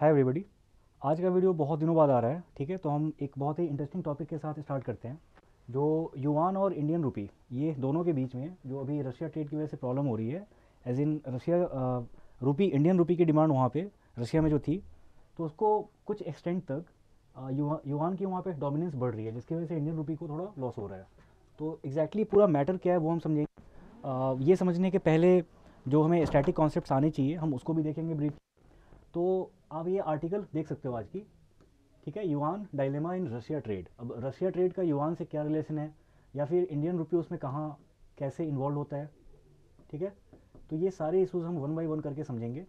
Hi everybody आज का video बहुत दिनों बाद आ रहा है ठीक है तो हम एक बहुत ही इंटरेस्टिंग टॉपिक के साथ स्टार्ट करते हैं जो युवान और इंडियन रुपी ये दोनों के बीच में जो अभी रशिया ट्रेड की वजह से प्रॉब्लम हो रही है as in Russia rupee Indian rupee की डिमांड वहाँ पर रशिया में जो थी तो उसको कुछ एक्सटेंट तक युवान की वहाँ पर डोमिनेंस बढ़ रही है जिसकी वजह से इंडियन रुपी को थोड़ा लॉस हो रहा है तो एग्जैक्टली exactly पूरा मैटर क्या है वो हम समझेंगे ये समझने के पहले जो हमें स्टैटिक कॉन्सेप्ट आने चाहिए हम उसको भी देखेंगे ब्रीफ तो आप ये आर्टिकल देख सकते हो आज की ठीक है yuan dilemma in Russia trade अब रशिया ट्रेड का युवान से क्या रिलेशन है या फिर इंडियन रुपये उसमें कहाँ कैसे इन्वॉल्व होता है ठीक है तो ये सारे इशूज़ हम वन बाई वन करके समझेंगे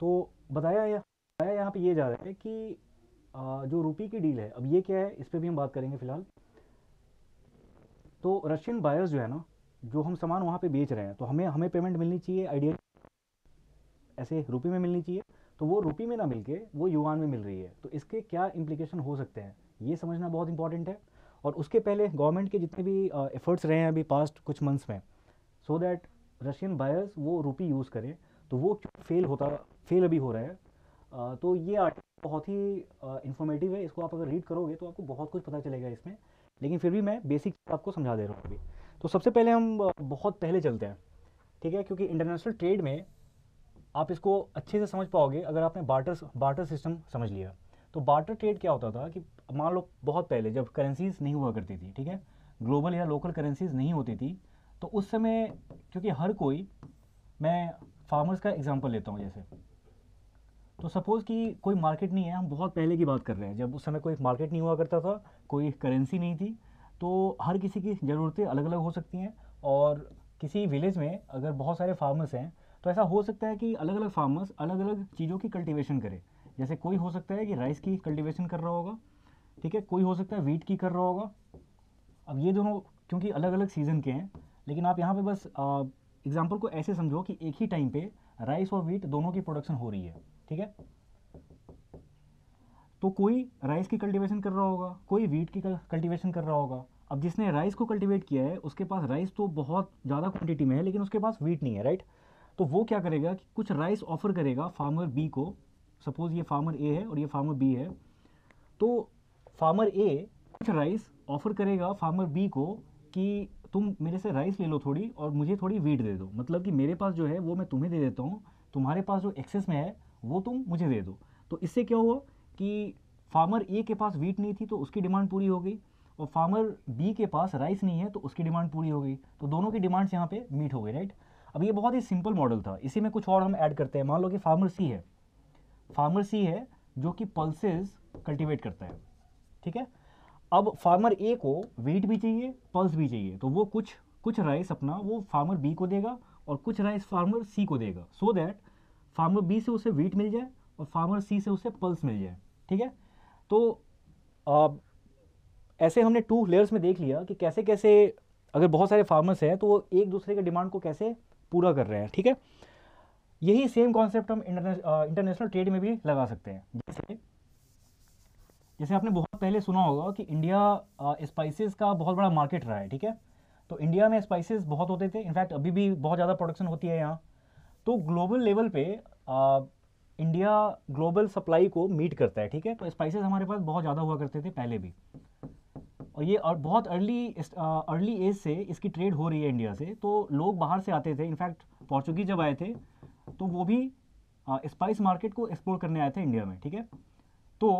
तो बताया या बताया यहाँ पर ये जा रहा है कि जो रूपी की डील है अब ये क्या है इस पर भी हम बात करेंगे फिलहाल तो रशियन बायर्स जो है ना जो हम सामान वहाँ पे बेच रहे हैं तो हमें हमें पेमेंट मिलनी चाहिए आइडिया ऐसे रुपये में मिलनी चाहिए तो वो रुपी में ना मिलके वो युवान में मिल रही है तो इसके क्या इम्प्लीकेशन हो सकते हैं ये समझना बहुत इंपॉर्टेंट है और उसके पहले गवर्नमेंट के जितने भी एफर्ट्स रहे हैं अभी पास्ट कुछ मंथ्स में सो दैट रशियन बायर्स वो रुपी यूज़ करें तो वो फेल होता फेल अभी हो रहा है तो ये आर्टिकल बहुत ही इन्फॉर्मेटिव है इसको आप अगर रीड करोगे तो आपको बहुत कुछ पता चलेगा इसमें लेकिन फिर भी मैं बेसिक आपको समझा दे रहा हूँ अभी तो सबसे पहले हम बहुत पहले चलते हैं ठीक है क्योंकि इंटरनेशनल ट्रेड में आप इसको अच्छे से समझ पाओगे अगर आपने बार्टर बार्टर सिस्टम समझ लिया तो बार्टर ट्रेड क्या होता था कि मान लो बहुत पहले जब करेंसीज नहीं हुआ करती थी ठीक है ग्लोबल या लोकल करेंसीज नहीं होती थी तो उस समय क्योंकि हर कोई मैं फार्मर्स का एग्जांपल लेता हूँ जैसे तो सपोज़ कि कोई मार्केट नहीं है हम बहुत पहले की बात कर रहे हैं जब उस समय कोई मार्केट नहीं हुआ करता था कोई करेंसी नहीं थी तो हर किसी की ज़रूरतें अलग अलग हो सकती हैं और किसी विलेज में अगर बहुत सारे फार्मर्स हैं तो ऐसा हो सकता है कि अलग अलग फार्मर्स अलग अलग चीज़ों की कल्टिवेशन करें जैसे कोई हो सकता है कि राइस की कल्टिवेशन कर रहा होगा ठीक है कोई हो सकता है वीट की कर रहा होगा अब ये दोनों क्योंकि अलग अलग सीज़न के हैं लेकिन आप यहाँ पे बस एग्जाम्पल को ऐसे समझो कि एक ही टाइम पे राइस और वीट दोनों की प्रोडक्शन हो रही है ठीक है तो कोई राइस की कल्टीवेशन कर रहा होगा कोई वीट की कल्टीवेशन कर रहा होगा अब जिसने राइस को कल्टीवेट किया है उसके पास राइस तो बहुत ज़्यादा क्वांटिटी में है लेकिन उसके पास वीट नहीं है राइट तो वो क्या करेगा कि कुछ राइस ऑफर करेगा फार्मर बी को सपोज ये फार्मर ए है और ये फार्मर बी है तो फार्मर ए कुछ राइस ऑफर करेगा फार्मर बी को कि तुम मेरे से राइस ले लो थोड़ी और मुझे थोड़ी वीट दे दो मतलब कि मेरे पास जो है वो मैं तुम्हें दे देता हूँ तुम्हारे पास जो एक्सेस में है वो तुम मुझे दे दो तो इससे क्या हुआ कि फार्मर ए के पास वीट नहीं थी तो उसकी डिमांड पूरी हो गई और फार्मर बी के पास राइस नहीं है तो उसकी डिमांड पूरी हो गई तो दोनों की डिमांड्स यहाँ पे मीट हो गई राइट अब ये बहुत ही सिंपल मॉडल था इसी में कुछ और हम ऐड करते हैं मान लो कि फार्मर सी है फार्मर सी है जो कि पल्सेस कल्टीवेट करता है ठीक है अब फार्मर ए को वेट भी चाहिए पल्स भी चाहिए तो वो कुछ कुछ राइस अपना वो फार्मर बी को देगा और कुछ राइस फार्मर सी को देगा सो दैट फार्मर बी से उसे वीट मिल जाए और फार्मर सी से उसे पल्स मिल जाए ठीक है तो आ, ऐसे हमने टू लेयर्स में देख लिया कि कैसे कैसे अगर बहुत सारे फार्मर्स हैं तो वो एक दूसरे के डिमांड को कैसे पूरा कर रहे हैं ठीक है यही सेम कॉन्सेप्ट हम इंटरनेशनल ट्रेड में भी लगा सकते हैं जैसे जैसे आपने बहुत पहले सुना होगा कि इंडिया स्पाइसेस का बहुत बड़ा मार्केट रहा है ठीक है तो इंडिया में स्पाइसेस बहुत होते थे इनफैक्ट अभी भी बहुत ज़्यादा प्रोडक्शन होती है यहाँ तो ग्लोबल लेवल पे आ, इंडिया ग्लोबल सप्लाई को मीट करता है ठीक है तो स्पाइसेस हमारे पास बहुत ज़्यादा हुआ करते थे पहले भी और ये और बहुत अर्ली अर्ली एज से इसकी ट्रेड हो रही है इंडिया से तो लोग बाहर से आते थे इनफैक्ट पोर्चुगीज जब आए थे तो वो भी स्पाइस मार्केट को एक्सप्लोर करने आए थे इंडिया में ठीक है तो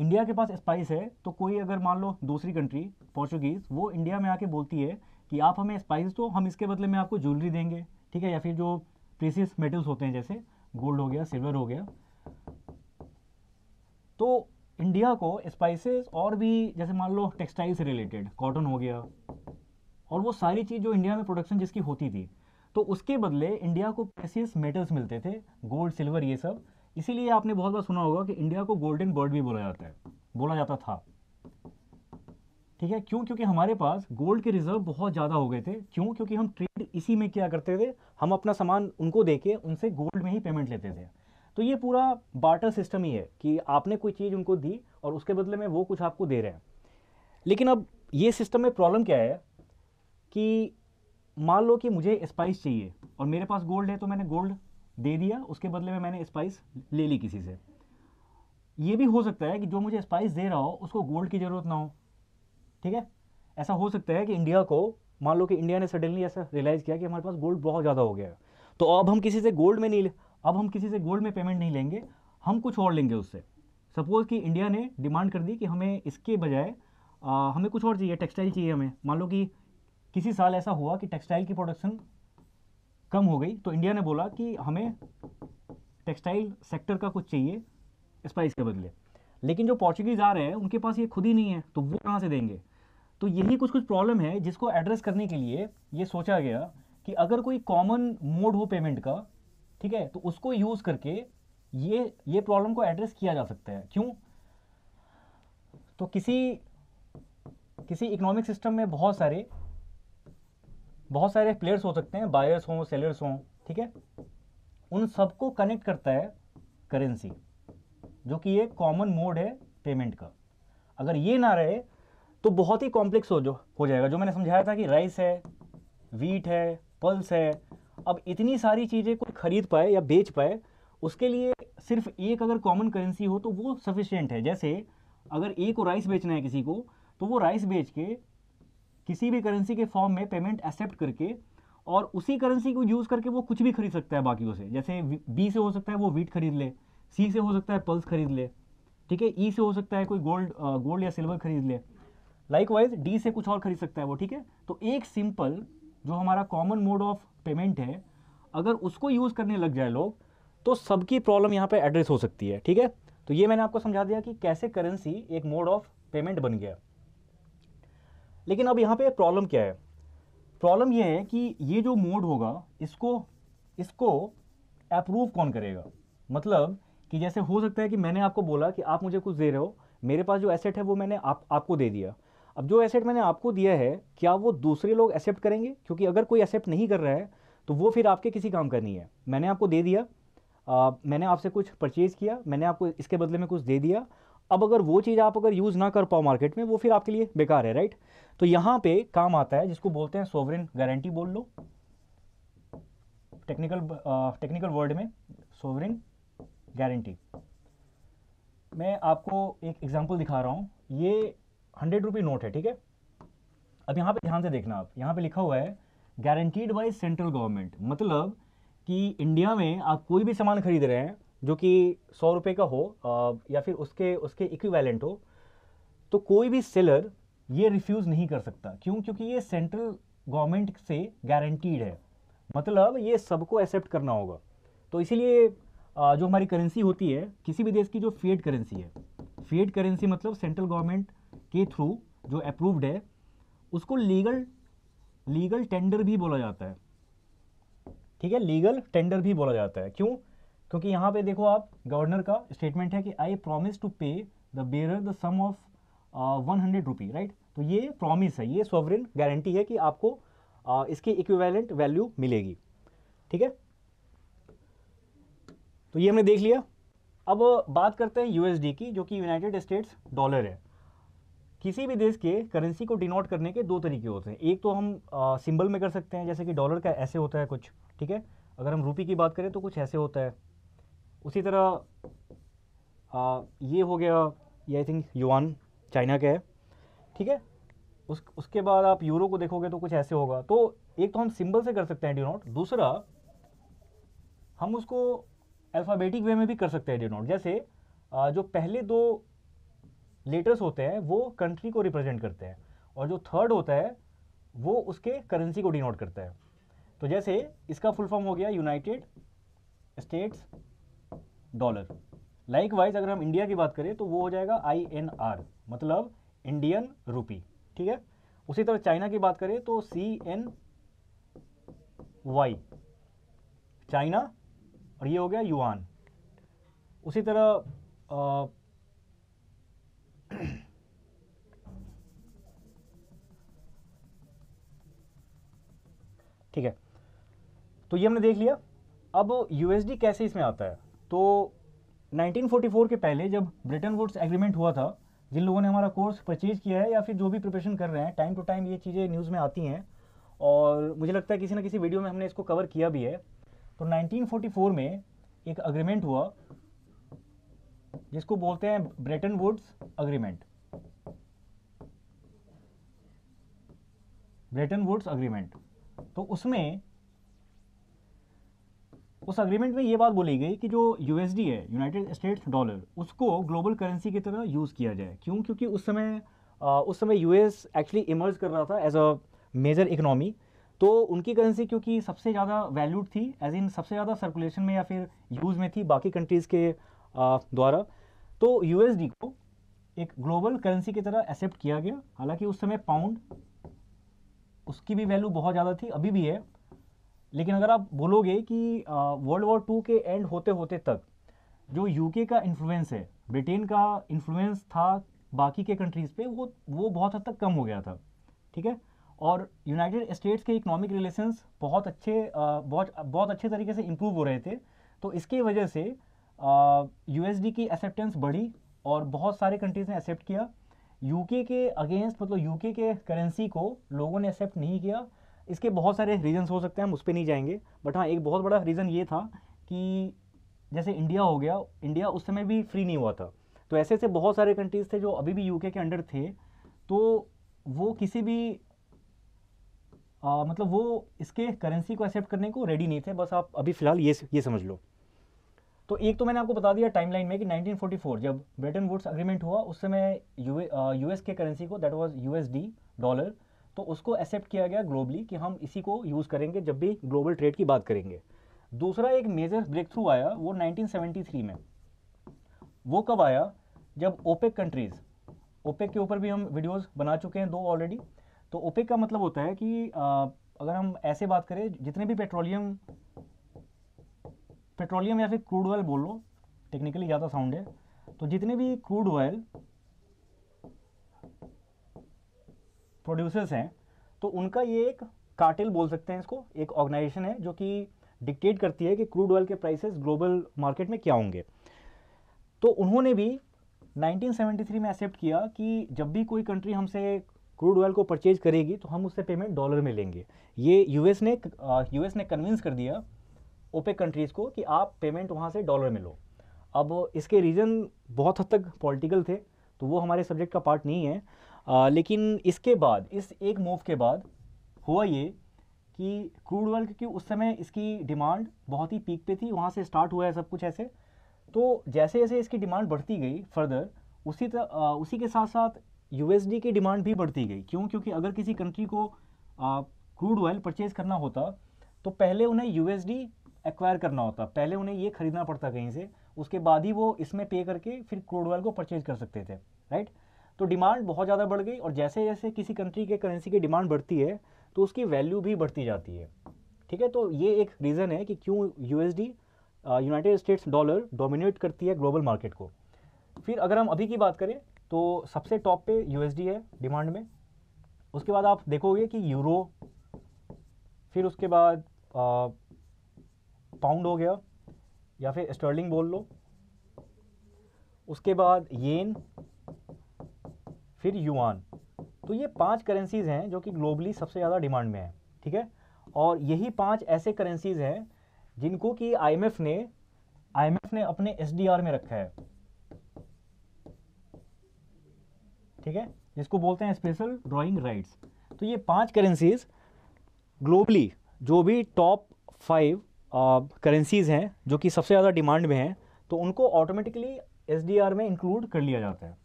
इंडिया के पास स्पाइस है तो कोई अगर मान लो दूसरी कंट्री पोर्चुगीज़ वो इंडिया में आके बोलती है कि आप हमें स्पाइस तो हम इसके बदले में आपको ज्वेलरी देंगे ठीक है या फिर जो प्रीसियस मेटल्स होते हैं जैसे गोल्ड हो गया सिल्वर हो गया तो इंडिया को स्पाइसेस और भी जैसे मान लो टेक्सटाइल से रिलेटेड कॉटन हो गया और वो सारी चीज़ जो इंडिया में प्रोडक्शन जिसकी होती थी तो उसके बदले इंडिया को प्रेसियस मेटल्स मिलते थे गोल्ड सिल्वर ये सब इसीलिए आपने बहुत बार सुना होगा कि इंडिया को गोल्डन बर्ड भी बोला जाता है बोला जाता था ठीक है क्यों क्योंकि हमारे पास गोल्ड के रिजर्व बहुत ज़्यादा हो गए थे क्यों क्योंकि हम ट्रेड इसी में क्या करते थे हम अपना सामान उनको दे के उनसे गोल्ड में ही पेमेंट लेते थे तो ये पूरा बाटर सिस्टम ही है कि आपने कोई चीज़ उनको दी और उसके बदले में वो कुछ आपको दे रहे हैं लेकिन अब ये सिस्टम में प्रॉब्लम क्या है कि मान लो कि मुझे स्पाइस चाहिए और मेरे पास गोल्ड है तो मैंने गोल्ड दे दिया उसके बदले में मैंने स्पाइस ले ली किसी से ये भी हो सकता है कि जो मुझे स्पाइस दे रहा हो उसको गोल्ड की ज़रूरत ना हो ठीक है ऐसा हो सकता है कि इंडिया को मान लो कि इंडिया ने सडनली ऐसा रियलाइज़ किया कि हमारे पास गोल्ड बहुत ज़्यादा हो गया है तो अब हम किसी से गोल्ड में नहीं अब हम किसी से गोल्ड में पेमेंट नहीं लेंगे हम कुछ और लेंगे उससे सपोज़ कि इंडिया ने डिमांड कर दी कि हमें इसके बजाय हमें कुछ और चाहिए टेक्सटाइल चाहिए हमें मान लो कि किसी साल ऐसा हुआ कि टेक्सटाइल की प्रोडक्शन कम हो गई तो इंडिया ने बोला कि हमें टेक्सटाइल सेक्टर का कुछ चाहिए स्पाइस के बदले लेकिन जो पॉर्चुगीज़ आ रहे हैं उनके पास ये खुद ही नहीं है तो वो कहाँ से देंगे तो यही कुछ कुछ प्रॉब्लम है जिसको एड्रेस करने के लिए ये सोचा गया कि अगर कोई कॉमन मोड हो पेमेंट का ठीक है तो उसको यूज़ करके ये ये प्रॉब्लम को एड्रेस किया जा सकता है क्यों तो किसी किसी इकोनॉमिक सिस्टम में बहुत सारे बहुत सारे प्लेयर्स हो सकते हैं बायर्स हों सेलर्स हों ठीक है उन सबको कनेक्ट करता है करेंसी जो कि एक कॉमन मोड है पेमेंट का अगर ये ना रहे तो बहुत ही कॉम्प्लेक्स हो जो हो जाएगा जो मैंने समझाया था कि राइस है वीट है पल्स है अब इतनी सारी चीज़ें कोई खरीद पाए या बेच पाए उसके लिए सिर्फ एक अगर कॉमन करेंसी हो तो वो सफिशेंट है जैसे अगर ए को राइस बेचना है किसी को तो वो राइस बेच के किसी भी करेंसी के फॉर्म में पेमेंट एक्सेप्ट करके और उसी करेंसी को यूज़ करके वो कुछ भी खरीद सकता है बाकियों से जैसे बी से हो सकता है वो वीट खरीद ले सी से हो सकता है पल्स खरीद ले ठीक है ई e से हो सकता है कोई गोल्ड गोल्ड या सिल्वर खरीद ले लाइक वाइज डी से कुछ और खरीद सकता है वो ठीक है तो एक सिंपल जो हमारा कॉमन मोड ऑफ पेमेंट है अगर उसको यूज़ करने लग जाए लोग तो सबकी प्रॉब्लम यहाँ पे एड्रेस हो सकती है ठीक है तो ये मैंने आपको समझा दिया कि कैसे करेंसी एक मोड ऑफ पेमेंट बन गया लेकिन अब यहाँ पे प्रॉब्लम क्या है प्रॉब्लम ये है कि ये जो मोड होगा इसको इसको अप्रूव कौन करेगा मतलब कि जैसे हो सकता है कि मैंने आपको बोला कि आप मुझे कुछ दे रहे हो मेरे पास जो एसेट है वो मैंने आप आपको दे दिया अब जो एसेट मैंने आपको दिया है क्या वो दूसरे लोग एक्सेप्ट करेंगे क्योंकि अगर कोई एक्सेप्ट नहीं कर रहा है तो वो फिर आपके किसी काम का नहीं है मैंने आपको दे दिया आ, मैंने आपसे कुछ परचेज़ किया मैंने आपको इसके बदले में कुछ दे दिया अब अगर वो चीज़ आप अगर यूज़ ना कर पाओ मार्केट में वो फिर आपके लिए बेकार है राइट तो यहाँ पे काम आता है जिसको बोलते हैं सोवरेन गारंटी बोल लो टेक्निकल टेक्निकल वर्ड में सोवरेन गारंटी मैं आपको एक एग्जांपल दिखा रहा हूँ ये हंड्रेड रुपी नोट है ठीक है अब यहाँ पे ध्यान से देखना आप यहाँ पे लिखा हुआ है गारंटीड बाय सेंट्रल गवर्नमेंट मतलब कि इंडिया में आप कोई भी सामान खरीद रहे हैं जो कि सौ रुपये का हो आ, या फिर उसके उसके इक्विवेलेंट हो तो कोई भी सेलर ये रिफ्यूज़ नहीं कर सकता क्यों क्योंकि ये सेंट्रल गवर्नमेंट से गारंटीड है मतलब ये सबको एक्सेप्ट करना होगा तो इसीलिए जो हमारी करेंसी होती है किसी भी देश की जो फेड करेंसी है फेड करेंसी मतलब सेंट्रल गवर्नमेंट के थ्रू जो अप्रूव्ड है उसको लीगल लीगल टेंडर भी बोला जाता है ठीक है लीगल टेंडर भी बोला जाता है क्यों क्योंकि यहाँ पे देखो आप गवर्नर का स्टेटमेंट है कि I promise to pay the bearer the sum of one hundred rupee right तो ये प्रॉमिस है ये सॉवरिन गारंटी है कि आपको uh, इसकी इक्विवेलेंट वैल्यू मिलेगी ठीक है तो ये हमने देख लिया अब बात करते हैं यूएसडी की जो कि यूनाइटेड स्टेट्स डॉलर है किसी भी देश के करेंसी को डिनोट करने के दो तरीके होते हैं एक तो हम आ, सिंबल में कर सकते हैं जैसे कि डॉलर का ऐसे होता है कुछ ठीक है अगर हम रूपी की बात करें तो कुछ ऐसे होता है उसी तरह आ, ये हो गया ये आई थिंक युआन चाइना का है ठीक है उस उसके बाद आप यूरो को देखोगे तो कुछ ऐसे होगा तो एक तो हम सिंबल से कर सकते हैं डिनोट दूसरा हम उसको अल्फ़ाबेटिक वे में भी कर सकते हैं डिनोट जैसे जो पहले दो लेटर्स होते हैं वो कंट्री को रिप्रेजेंट करते हैं और जो थर्ड होता है वो उसके करेंसी को डिनोट करता है तो जैसे इसका फुल फॉर्म हो गया United States dollar likewise अगर हम इंडिया की बात करें तो वो हो जाएगा आई एन आर मतलब इंडियन रूपी ठीक है उसी तरह चाइना की बात करें तो सी एन वाई चाइना और ये हो गया युआन उसी तरह आ, ठीक है तो ये हमने देख लिया अब यूएसडी कैसे इसमें आता है तो 1944 के पहले जब ब्रिटेन वुड्स एग्रीमेंट हुआ था जिन लोगों ने हमारा कोर्स परचेज किया है या फिर जो भी प्रिपरेशन कर रहे हैं टाइम टू टाइम ये चीज़ें न्यूज़ में आती हैं और मुझे लगता है किसी ना किसी वीडियो में हमने इसको कवर किया भी है तो 1944 में एक अग्रीमेंट हुआ जिसको बोलते हैं Bretton Woods agreement Bretton Woods agreement तो उसमें उस अग्रीमेंट में यह बात बोली गई कि जो यूएसडी है यूनाइटेड स्टेट्स डॉलर उसको ग्लोबल करेंसी की तरह यूज़ किया जाए क्यों क्योंकि उस समय उस समय यूएस एक्चुअली इमर्ज कर रहा था एज अ मेजर इकोनॉमी तो उनकी करेंसी क्योंकि सबसे ज़्यादा वैल्यूड थी एज इन सबसे ज़्यादा सर्कुलेशन में या फिर यूज़ में थी बाकी कंट्रीज़ के द्वारा तो यूएसडी को एक ग्लोबल करेंसी की तरह एक्सेप्ट किया गया हालांकि उस समय पाउंड उसकी भी वैल्यू बहुत ज़्यादा थी अभी भी है लेकिन अगर आप बोलोगे कि वर्ल्ड वॉर टू के एंड होते होते तक जो यूके का इन्फ्लुएंस है ब्रिटेन का इन्फ्लुएंस था बाकी के कंट्रीज़ पे वो वो बहुत हद तक कम हो गया था ठीक है और यूनाइटेड स्टेट्स के इकोनॉमिक रिलेशंस बहुत अच्छे बहुत बहुत अच्छे तरीके से इम्प्रूव हो रहे थे तो इसके वजह से यूएसडी की एक्सेप्टेंस बढ़ी और बहुत सारे कंट्रीज़ ने एक्सेप्ट किया यूके के अगेंस्ट मतलब यूके के करेंसी को लोगों ने एक्सेप्ट नहीं किया इसके बहुत सारे रीजंस हो सकते हैं हम उस पर नहीं जाएंगे बट हाँ एक बहुत बड़ा रीज़न ये था कि जैसे इंडिया हो गया इंडिया उस समय भी फ्री नहीं हुआ था तो ऐसे ऐसे बहुत सारे कंट्रीज़ थे जो अभी भी यूके के अंडर थे तो वो किसी भी आ, मतलब वो इसके करेंसी को एक्सेप्ट करने को रेडी नहीं थे बस आप अभी फ़िलहाल ये ये समझ लो तो एक तो मैंने आपको बता दिया टाइमलाइन में कि 1944 जब ब्रिटेन वुड्स अग्रीमेंट हुआ उस समय यूएस के करेंसी को दैट वाज यूएसडी डॉलर तो उसको एक्सेप्ट किया गया ग्लोबली कि हम इसी को यूज़ करेंगे जब भी ग्लोबल ट्रेड की बात करेंगे दूसरा एक मेजर ब्रेक थ्रू आया वो नाइनटीन में वो कब आया जब ओपेक कंट्रीज़ ओपेक के ऊपर भी हम वीडियोज बना चुके हैं दो ऑलरेडी तो ओपेक का मतलब होता है कि आ, अगर हम ऐसे बात करें जितने भी पेट्रोलियम पेट्रोलियम या फिर क्रूड ऑयल बोल लो टेक्निकली ज़्यादा साउंड है तो जितने भी क्रूड ऑयल प्रोड्यूसर्स हैं तो उनका ये एक कार्टेल बोल सकते हैं इसको एक ऑर्गेनाइजेशन है जो कि डिक्टेट करती है कि क्रूड ऑयल के प्राइसेस ग्लोबल मार्केट में क्या होंगे तो उन्होंने भी 1973 में एक्सेप्ट किया कि जब भी कोई कंट्री हमसे क्रूड ऑयल को परचेज करेगी तो हम उससे पेमेंट डॉलर में लेंगे ये यूएस ने यूएस ने कन्विंस कर दिया ओपेक कंट्रीज़ को कि आप पेमेंट वहाँ से डॉलर में लो अब इसके रीज़न बहुत हद तक पॉलिटिकल थे तो वो हमारे सब्जेक्ट का पार्ट नहीं है आ, लेकिन इसके बाद इस एक मूव के बाद हुआ ये कि क्रूड ऑयल क्योंकि उस समय इसकी डिमांड बहुत ही पीक पे थी वहाँ से स्टार्ट हुआ है सब कुछ ऐसे तो जैसे जैसे इसकी डिमांड बढ़ती गई फर्दर उसी तरह उसी के साथ साथ यूएसडी की डिमांड भी बढ़ती गई क्यों क्योंकि अगर किसी कंट्री को क्रूड ऑयल परचेज़ करना होता तो पहले उन्हें यूएसडी एक्वायर करना होता पहले उन्हें ये खरीदना पड़ता कहीं से उसके बाद ही वो इसमें पे करके फिर क्रूड ऑयल को परचेज कर सकते थे राइट तो डिमांड बहुत ज़्यादा बढ़ गई और जैसे जैसे किसी कंट्री के करेंसी की डिमांड बढ़ती है तो उसकी वैल्यू भी बढ़ती जाती है ठीक है तो ये एक रीज़न है कि क्यों U United States dollar dominate करती है ग्लोबल मार्केट को फिर अगर हम अभी की बात करें तो सबसे टॉप पे यू है डिमांड में उसके बाद आप देखोगे कि यूरो फिर उसके बाद पाउंड हो गया या फिर स्टर्लिंग बोल लो उसके बाद येन फिर युआन तो ये पांच करेंसीज़ हैं जो कि ग्लोबली सबसे ज़्यादा डिमांड में हैं ठीक है और यही पांच ऐसे करेंसीज़ हैं जिनको कि आईएमएफ ने आईएमएफ ने अपने एसडीआर में रखा है ठीक है जिसको बोलते हैं स्पेशल ड्राइंग राइट्स तो ये पांच करेंसीज ग्लोबली जो भी टॉप फाइव करेंसीज़ हैं जो कि सबसे ज़्यादा डिमांड में हैं तो उनको ऑटोमेटिकली एस में इंक्लूड कर लिया जाता है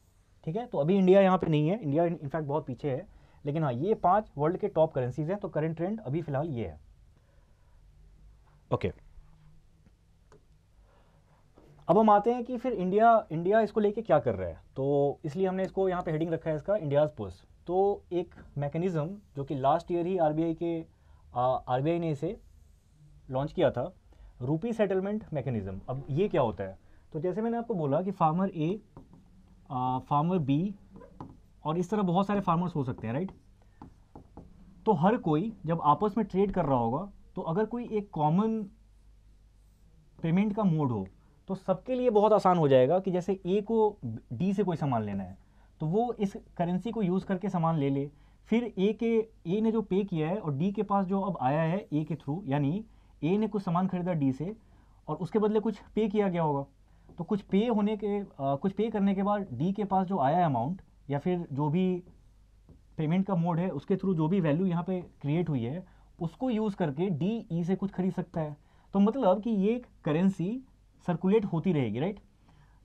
ठीक है तो अभी इंडिया यहाँ पर नहीं है इंडिया इनफैक्ट बहुत पीछे है लेकिन हाँ ये पाँच वर्ल्ड के टॉप करेंसीज हैं तो करंट ट्रेंड अभी फ़िलहाल ये है ओके okay. अब हम आते हैं कि फिर इंडिया इंडिया इसको लेके क्या कर रहा है तो इसलिए हमने इसको यहाँ पे हेडिंग रखा है इसका इंडियाज़ पुस तो एक मैकेनिज़्म जो कि लास्ट ईयर ही आरबीआई के आरबीआई ने इसे लॉन्च किया था रूपी सेटलमेंट मैकेनिज़्म अब ये क्या होता है तो जैसे मैंने आपको बोला कि फार्मर ए फार्मर बी और इस तरह बहुत सारे फार्मर्स हो सकते हैं राइट तो हर कोई जब आपस में ट्रेड कर रहा होगा तो अगर कोई एक कॉमन पेमेंट का मोड हो तो सबके लिए बहुत आसान हो जाएगा कि जैसे ए को डी से कोई सामान लेना है तो वो इस करेंसी को यूज़ करके सामान ले ले फिर ए के ए ने जो पे किया है और डी के पास जो अब आया है ए के थ्रू यानी ए ने कुछ सामान खरीदा डी से और उसके बदले कुछ पे किया गया होगा तो कुछ पे होने के आ, कुछ पे करने के बाद डी के पास जो आया है अमाउंट या फिर जो भी पेमेंट का मोड है उसके थ्रू जो भी वैल्यू यहाँ पे क्रिएट हुई है उसको यूज़ करके डी ई e से कुछ खरीद सकता है तो मतलब कि ये करेंसी सर्कुलेट होती रहेगी राइट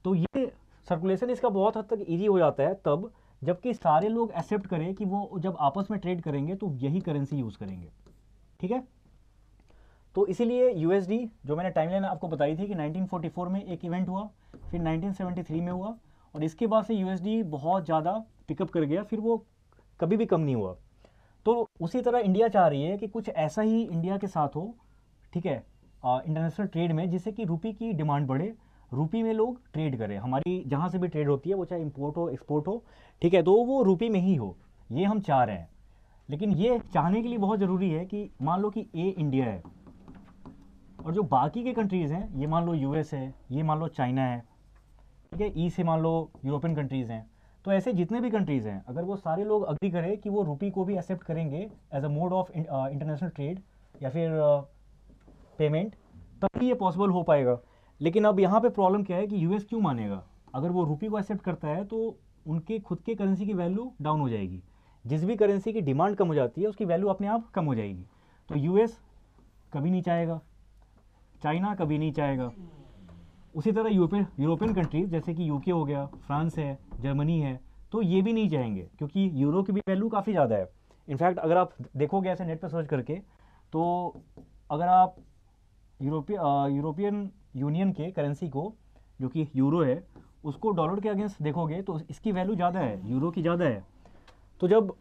तो ये सर्कुलेशन इसका बहुत हद तक ईजी हो जाता है तब जबकि सारे लोग एक्सेप्ट करें कि वो जब आपस में ट्रेड करेंगे तो यही करेंसी यूज़ करेंगे ठीक है तो इसीलिए यूएसडी जो मैंने टाइमलाइन आपको बताई थी कि 1944 में एक इवेंट हुआ फिर 1973 में हुआ और इसके बाद से यूएसडी बहुत ज़्यादा पिकअप कर गया फिर वो कभी भी कम नहीं हुआ तो उसी तरह इंडिया चाह रही है कि कुछ ऐसा ही इंडिया के साथ हो ठीक है इंटरनेशनल ट्रेड में जिससे कि रुपी की डिमांड बढ़े रुपी में लोग ट्रेड करें हमारी जहाँ से भी ट्रेड होती है वो चाहे इम्पोर्ट हो एक्सपोर्ट हो ठीक है तो वो रुपी में ही हो ये हम चाह रहे हैं लेकिन ये चाहने के लिए बहुत ज़रूरी है कि मान लो कि ए इंडिया है और जो बाकी के कंट्रीज़ हैं ये मान लो यूएस है ये मान लो चाइना है ठीक है ई से मान लो यूरोपियन कंट्रीज़ हैं तो ऐसे जितने भी कंट्रीज़ हैं अगर वो सारे लोग अग्री करें कि वो रुपी को भी एक्सेप्ट करेंगे as a mode of international trade या फिर पेमेंट uh, तभी ये पॉसिबल हो पाएगा लेकिन अब यहाँ पे प्रॉब्लम क्या है कि यूएस क्यों मानेगा अगर वो रुपी को एक्सेप्ट करता है तो उनके खुद के करेंसी की वैल्यू डाउन हो जाएगी जिस भी करेंसी की डिमांड कम हो जाती है उसकी वैल्यू अपने आप कम हो जाएगी तो यूएस कभी नहीं चाहेगा चाइना कभी नहीं चाहेगा उसी तरह यूरोपियन यूरोपियन कंट्रीज जैसे कि यूके हो गया फ्रांस है जर्मनी है तो ये भी नहीं चाहेंगे क्योंकि यूरो की भी वैल्यू काफ़ी ज़्यादा है इनफैक्ट अगर आप देखोगे ऐसे नेट पर सर्च करके तो अगर आप यूरोपी यूरोपियन यूनियन के करेंसी को जो कि यूरो है उसको डॉलर के अगेंस्ट देखोगे तो इसकी वैल्यू ज़्यादा है यूरो की ज़्यादा है तो जब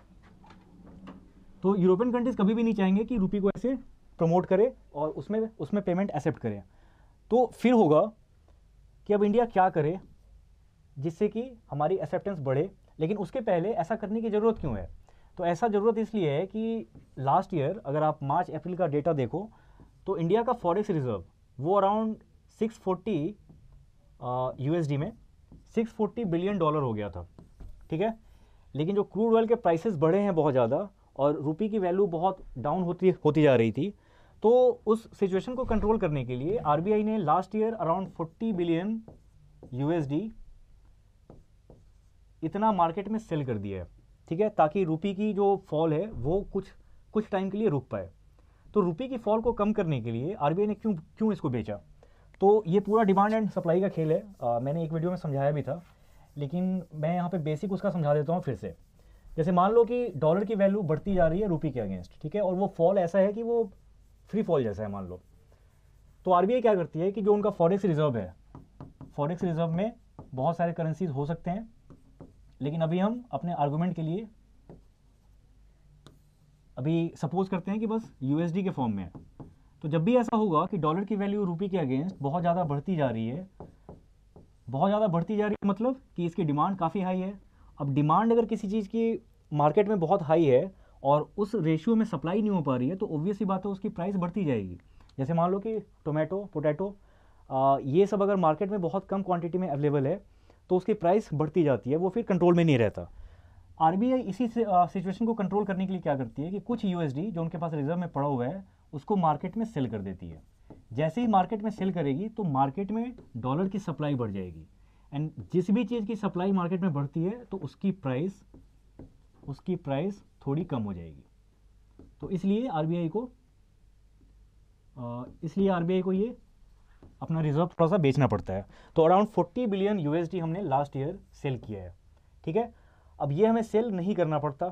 तो यूरोपियन कंट्रीज़ कभी भी नहीं चाहेंगे कि रुपी को ऐसे प्रमोट करे और उसमें उसमें पेमेंट एक्सेप्ट करे तो फिर होगा कि अब इंडिया क्या करे जिससे कि हमारी एक्सेप्टेंस बढ़े लेकिन उसके पहले ऐसा करने की ज़रूरत क्यों है तो ऐसा ज़रूरत इसलिए है कि लास्ट ईयर अगर आप मार्च अप्रैल का डेटा देखो तो इंडिया का फॉरेक्स रिजर्व वो अराउंड 640 यूएसडी में 640 बिलियन डॉलर हो गया था ठीक है लेकिन जो क्रूड ऑयल के प्राइसेस बढ़े हैं बहुत ज़्यादा और रुपी की वैल्यू बहुत डाउन होती होती जा रही थी तो उस सिचुएशन को कंट्रोल करने के लिए आरबीआई ने last year around 40 billion USD इतना मार्केट में सेल कर दिया है ठीक है ताकि रुपी की जो फॉल है वो कुछ कुछ टाइम के लिए रुक पाए तो रुपी की फॉल को कम करने के लिए आरबीआई ने क्यों क्यों इसको बेचा तो ये पूरा डिमांड एंड सप्लाई का खेल है आ, मैंने एक वीडियो में समझाया भी था लेकिन मैं यहाँ पे बेसिक उसका समझा देता हूँ फिर से जैसे मान लो कि डॉलर की वैल्यू बढ़ती जा रही है रुपी के अगेंस्ट ठीक है और वो फॉल ऐसा है कि वो थ्री फॉल जैसा है मान लो तो आरबीआई क्या करती है कि जो उनका फॉरेक्स रिजर्व है फॉरेक्स रिजर्व में बहुत सारे करेंसीज हो सकते हैं लेकिन अभी हम अपने आर्गूमेंट के लिए अभी सपोज करते हैं कि बस यूएसडी के फॉर्म में तो जब भी ऐसा होगा कि डॉलर की वैल्यू रुपी के अगेंस्ट बहुत ज़्यादा बढ़ती जा रही है बहुत ज़्यादा बढ़ती जा रही है मतलब कि इसकी डिमांड काफ़ी हाई है अब डिमांड अगर किसी चीज़ की मार्केट में बहुत हाई है और उस रेशियो में सप्लाई नहीं हो पा रही है तो ऑब्वियसली बात है उसकी प्राइस बढ़ती जाएगी जैसे मान लो कि टोमेटो पोटैटो ये सब अगर मार्केट में बहुत कम क्वांटिटी में अवेलेबल है तो उसकी प्राइस बढ़ती जाती है वो फिर कंट्रोल में नहीं रहता आर इसी सिचुएशन को कंट्रोल करने के लिए क्या करती है कि कुछ यू जो उनके पास रिजर्व में पड़ा हुआ है उसको मार्केट में सेल कर देती है जैसे ही मार्केट में सेल करेगी तो मार्केट में डॉलर की सप्लाई बढ़ जाएगी एंड जिस भी चीज़ की सप्लाई मार्केट में बढ़ती है तो उसकी प्राइस उसकी प्राइस थोड़ी कम हो जाएगी तो इसलिए आरबीआई को इसलिए आरबीआई को ये अपना रिजर्व थोड़ा सा बेचना पड़ता है तो अराउंड 40 बिलियन यूएसडी हमने लास्ट ईयर सेल किया है ठीक है अब ये हमें सेल नहीं करना पड़ता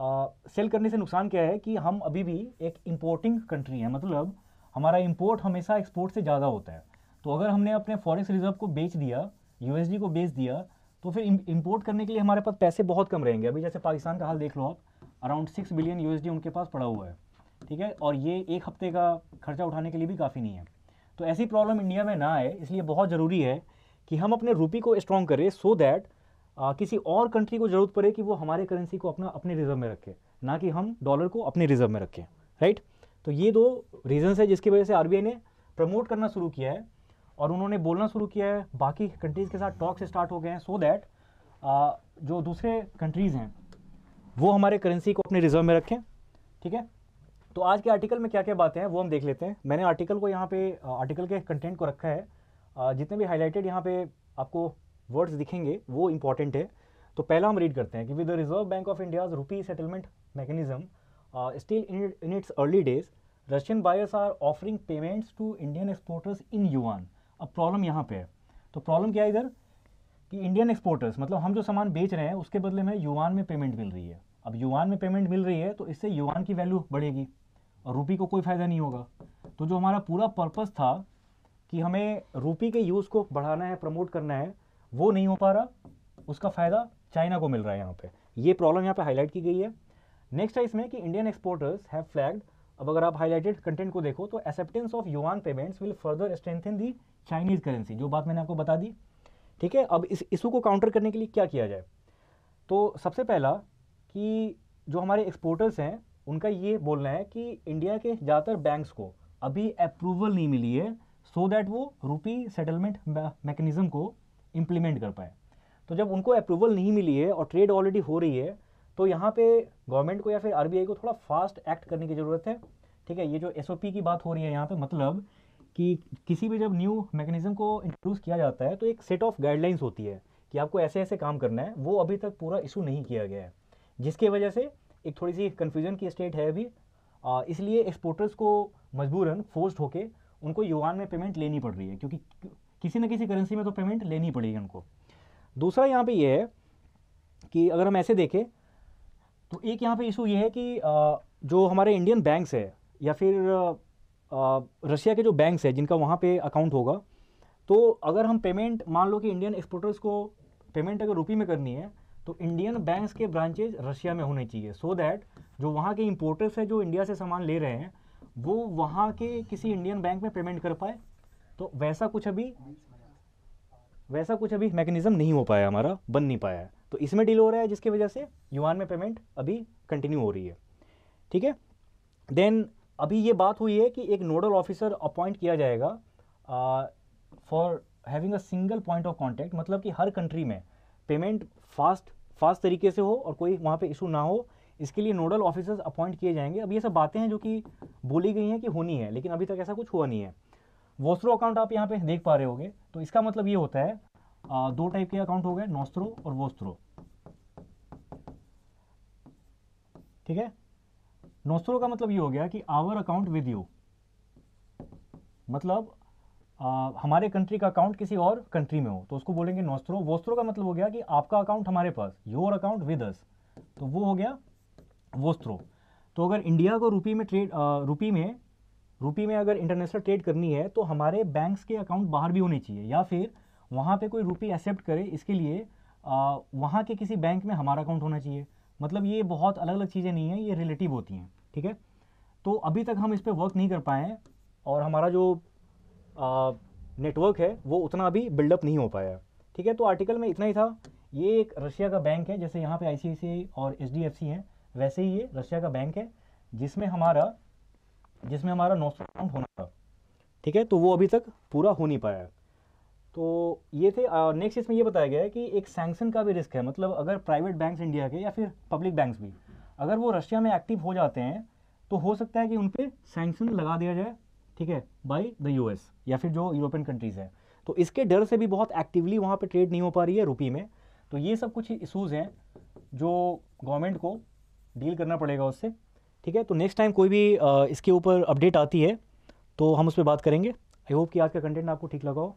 आ, सेल करने से नुकसान क्या है कि हम अभी भी एक इम्पोर्टिंग कंट्री है मतलब हमारा इम्पोर्ट हमेशा एक्सपोर्ट से ज़्यादा होता है तो अगर हमने अपने फॉरेक्स रिजर्व को बेच दिया यू को बेच दिया तो फिर इम्पोर्ट करने के लिए हमारे पास पैसे बहुत कम रहेंगे अभी जैसे पाकिस्तान का हाल देख लो आप अराउंड सिक्स बिलियन यू उनके पास पड़ा हुआ है ठीक है और ये एक हफ्ते का खर्चा उठाने के लिए भी काफ़ी नहीं है तो ऐसी प्रॉब्लम इंडिया में ना आए इसलिए बहुत ज़रूरी है कि हम अपने रूपी को स्ट्रॉन्ग करें सो दैट किसी और कंट्री को ज़रूरत पड़े कि वो हमारे करेंसी को अपना अपने रिजर्व में रखे ना कि हम डॉलर को अपने रिजर्व में रखें राइट तो ये दो रीज़न्स है जिसकी वजह से आरबीआई ने प्रमोट करना शुरू किया है और उन्होंने बोलना शुरू किया है बाकी कंट्रीज़ के साथ टॉक्स स्टार्ट हो गए हैं सो दैट जो दूसरे कंट्रीज़ हैं वो हमारे करेंसी को अपने रिजर्व में रखें ठीक है तो आज के आर्टिकल में क्या क्या बातें हैं वो हम देख लेते हैं मैंने आर्टिकल को यहाँ पे आर्टिकल के कंटेंट को रखा है जितने भी हाईलाइटेड यहाँ पे आपको वर्ड्स दिखेंगे वो इम्पॉर्टेंट है तो पहला हम रीड करते हैं कि with the reserve bank of India's rupee settlement mechanism still in its early days Russian buyers are offering payments to Indian exporters in yuan अब प्रॉब्लम यहाँ पे है तो प्रॉब्लम क्या है इधर कि इंडियन एक्सपोर्टर्स मतलब हम जो सामान बेच रहे हैं उसके बदले में युवान में पेमेंट मिल रही है अब युवान में पेमेंट मिल रही है तो इससे युवान की वैल्यू बढ़ेगी और रूपी को कोई फ़ायदा नहीं होगा तो जो हमारा पूरा पर्पज़ था कि हमें रूपी के यूज़ को बढ़ाना है प्रमोट करना है वो नहीं हो पा रहा उसका फ़ायदा चाइना को मिल रहा है यहाँ पर ये प्रॉब्लम यहाँ पर हाईलाइट की गई है नेक्स्ट है इसमें कि इंडियन एक्सपोर्टर्स हैव फ्लैग्ड अब अगर आप हाईलाइटेड कंटेंट को देखो तो acceptance of yuan payments will further strengthen the Chinese currency जो बात मैंने आपको बता दी ठीक है अब इस इशू को काउंटर करने के लिए क्या किया जाए तो सबसे पहला कि जो हमारे एक्सपोर्टर्स हैं उनका ये बोलना है कि इंडिया के ज़्यादातर बैंक्स को अभी अप्रूवल नहीं मिली है सो so दैट वो रुपी सेटलमेंट मैकेनिज़्म को इम्प्लीमेंट कर पाए तो जब उनको अप्रूवल नहीं मिली है और ट्रेड ऑलरेडी हो रही है तो यहाँ पे गवर्नमेंट को या फिर आरबीआई को थोड़ा फास्ट एक्ट करने की ज़रूरत है ठीक है ये जो एस की बात हो रही है यहाँ पर मतलब कि किसी भी जब न्यू मैकेनिज्म को इंट्रोड्यूस किया जाता है तो एक सेट ऑफ गाइडलाइंस होती है कि आपको ऐसे ऐसे काम करना है वो अभी तक पूरा इशू नहीं किया गया है जिसके वजह से एक थोड़ी सी कन्फ्यूजन की स्टेट है अभी इसलिए एक्सपोर्टर्स को मजबूरन फोर्स्ड होके उनको युवान में पेमेंट लेनी पड़ रही है क्योंकि किसी न किसी करेंसी में तो पेमेंट लेनी पड़ेगी उनको दूसरा यहाँ पे ये यह है कि अगर हम ऐसे देखें तो एक यहाँ पे इशू ये है कि जो हमारे इंडियन बैंक्स है या फिर रशिया के जो बैंक्स है जिनका वहाँ पे अकाउंट होगा तो अगर हम पेमेंट मान लो कि इंडियन एक्सपोर्टर्स को पेमेंट अगर रुपी में करनी है तो इंडियन बैंक्स के ब्रांचेज रशिया में होने चाहिए सो so दैट जो वहाँ के इम्पोर्टर्स हैं जो इंडिया से सामान ले रहे हैं वो वहाँ के किसी इंडियन बैंक में पेमेंट कर पाए तो वैसा कुछ अभी वैसा कुछ अभी मैकेनिज़्म नहीं हो पाया हमारा बन नहीं पाया है तो इसमें डील हो रहा है जिसकी वजह से यूआन में पेमेंट अभी कंटिन्यू हो रही है ठीक है देन अभी ये बात हुई है कि एक नोडल ऑफिसर अपॉइंट किया जाएगा for having a single point of contact मतलब कि हर कंट्री में पेमेंट फास्ट फास्ट तरीके से हो और कोई वहाँ पे इशू ना हो इसके लिए नोडल ऑफिसर्स अपॉइंट किए जाएंगे अब ये सब बातें हैं जो कि बोली गई हैं कि होनी है लेकिन अभी तक ऐसा कुछ हुआ नहीं है वोस्रो अकाउंट आप यहाँ पे देख पा रहे होगे तो इसका मतलब ये होता है दो टाइप के अकाउंट हो गए नोस्त्रो और वोस्त्रो ठीक है नोस्त्रो का मतलब ये हो गया कि आवर अकाउंट विद यू मतलब आ, हमारे कंट्री का अकाउंट किसी और कंट्री में हो तो उसको बोलेंगे नोस्त्रो वोस्त्रो का मतलब हो गया कि आपका अकाउंट हमारे पास योर अकाउंट विद अस तो वो हो गया वोस्त्रो तो अगर इंडिया को रुपी में ट्रेड रुपी में रुपी में अगर इंटरनेशनल ट्रेड करनी है तो हमारे बैंक्स के अकाउंट बाहर भी होने चाहिए या फिर वहाँ पे कोई रुपी एक्सेप्ट करे इसके लिए वहाँ के किसी बैंक में हमारा अकाउंट होना चाहिए मतलब ये बहुत अलग अलग चीज़ें नहीं हैं ये रिलेटिव होती हैं ठीक है तो अभी तक हम इस पर वर्क नहीं कर पाए हैं और हमारा जो नेटवर्क है वो उतना अभी बिल्डअप नहीं हो पाया ठीक है तो आर्टिकल में इतना ही था ये एक रशिया का बैंक है जैसे यहाँ पे आई और एच डी है वैसे ही ये रशिया का बैंक है जिसमें हमारा जिसमें हमारा नौ अकाउंट होना था ठीक है तो वो अभी तक पूरा हो नहीं पाया है तो ये थे नेक्स्ट इसमें ये बताया गया है कि एक सैंक्शन का भी रिस्क है मतलब अगर प्राइवेट बैंक्स इंडिया के या फिर पब्लिक बैंक्स भी अगर वो रशिया में एक्टिव हो जाते हैं तो हो सकता है कि उन पर सैंक्शन लगा दिया जाए ठीक है बाई द यू या फिर जो यूरोपियन कंट्रीज़ हैं तो इसके डर से भी बहुत एक्टिवली वहाँ पर ट्रेड नहीं हो पा रही है रुपी में तो ये सब कुछ इशूज़ हैं जो गवर्नमेंट को डील करना पड़ेगा उससे ठीक है तो नेक्स्ट टाइम कोई भी इसके ऊपर अपडेट आती है तो हम उस पर बात करेंगे आई होप कि आज का कंटेंट आपको ठीक लगा हो